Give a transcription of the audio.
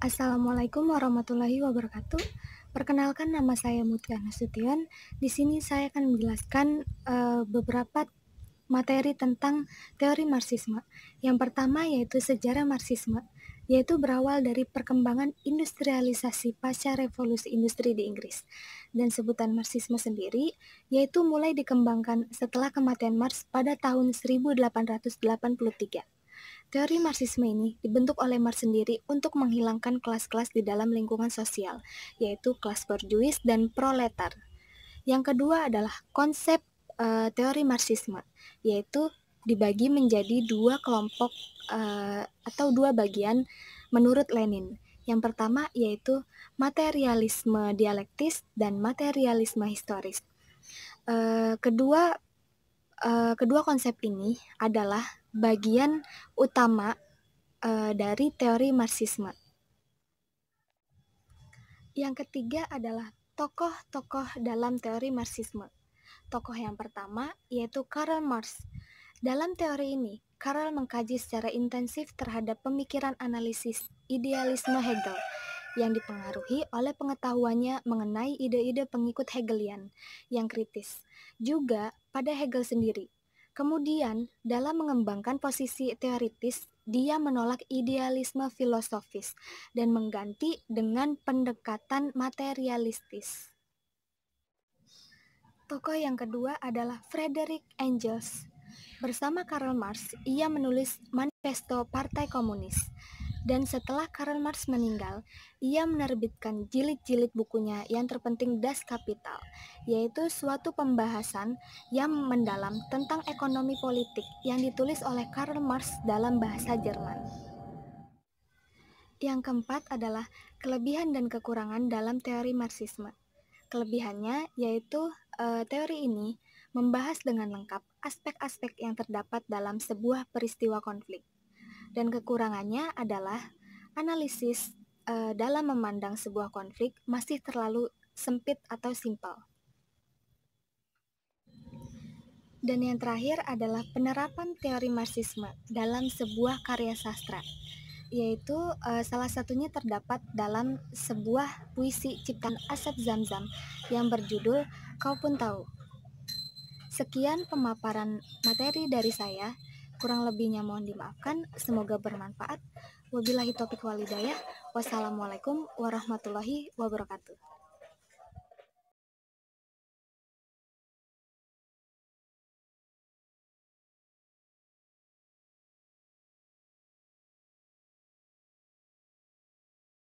Assalamualaikum warahmatullahi wabarakatuh. Perkenalkan nama saya Mutia Nasution. Di sini saya akan menjelaskan uh, beberapa materi tentang teori marxisme. Yang pertama yaitu sejarah marxisme, yaitu berawal dari perkembangan industrialisasi pasca revolusi industri di Inggris. Dan sebutan marxisme sendiri yaitu mulai dikembangkan setelah kematian Marx pada tahun 1883. Teori Marxisme ini dibentuk oleh Marx sendiri untuk menghilangkan kelas-kelas di dalam lingkungan sosial, yaitu kelas borjuis dan proletar. Yang kedua adalah konsep e, teori Marxisme, yaitu dibagi menjadi dua kelompok e, atau dua bagian menurut Lenin. Yang pertama yaitu materialisme dialektis dan materialisme historis. E, kedua e, kedua konsep ini adalah bagian utama e, dari teori Marxisme. Yang ketiga adalah tokoh-tokoh dalam teori Marxisme. Tokoh yang pertama yaitu Karl Marx. Dalam teori ini, Karl mengkaji secara intensif terhadap pemikiran analisis idealisme Hegel yang dipengaruhi oleh pengetahuannya mengenai ide-ide pengikut Hegelian yang kritis. Juga pada Hegel sendiri, Kemudian, dalam mengembangkan posisi teoritis, dia menolak idealisme filosofis dan mengganti dengan pendekatan materialistis. Tokoh yang kedua adalah Frederick Engels. Bersama Karl Marx, ia menulis Manifesto Partai Komunis dan setelah Karl Marx meninggal, ia menerbitkan jilid-jilid bukunya yang terpenting Das Kapital, yaitu suatu pembahasan yang mendalam tentang ekonomi politik yang ditulis oleh Karl Marx dalam bahasa Jerman. Yang keempat adalah kelebihan dan kekurangan dalam teori Marxisme. Kelebihannya yaitu e, teori ini membahas dengan lengkap aspek-aspek yang terdapat dalam sebuah peristiwa konflik dan kekurangannya adalah analisis e, dalam memandang sebuah konflik masih terlalu sempit atau simpel. Dan yang terakhir adalah penerapan teori marxisme dalam sebuah karya sastra, yaitu e, salah satunya terdapat dalam sebuah puisi ciptaan Asep Zamzam yang berjudul Kau Pun Tahu. Sekian pemaparan materi dari saya. Kurang lebihnya mohon dimaafkan. Semoga bermanfaat. Wabillahi wali walidayah. Wassalamualaikum warahmatullahi wabarakatuh.